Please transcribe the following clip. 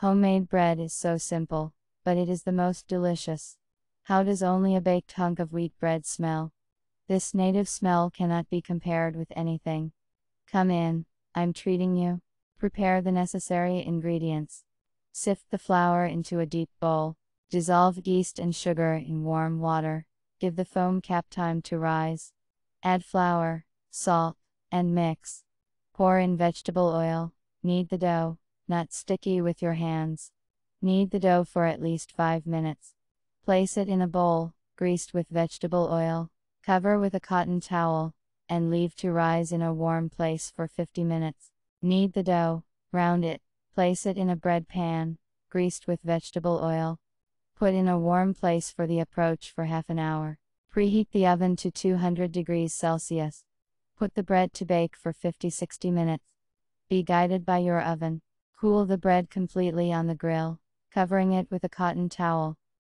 Homemade bread is so simple, but it is the most delicious. How does only a baked hunk of wheat bread smell? This native smell cannot be compared with anything. Come in, I'm treating you. Prepare the necessary ingredients. Sift the flour into a deep bowl. Dissolve yeast and sugar in warm water. Give the foam cap time to rise. Add flour, salt, and mix. Pour in vegetable oil. Knead the dough not sticky with your hands. Knead the dough for at least 5 minutes. Place it in a bowl, greased with vegetable oil, cover with a cotton towel, and leave to rise in a warm place for 50 minutes. Knead the dough, round it, place it in a bread pan, greased with vegetable oil. Put in a warm place for the approach for half an hour. Preheat the oven to 200 degrees Celsius. Put the bread to bake for 50-60 minutes. Be guided by your oven. Cool the bread completely on the grill, covering it with a cotton towel.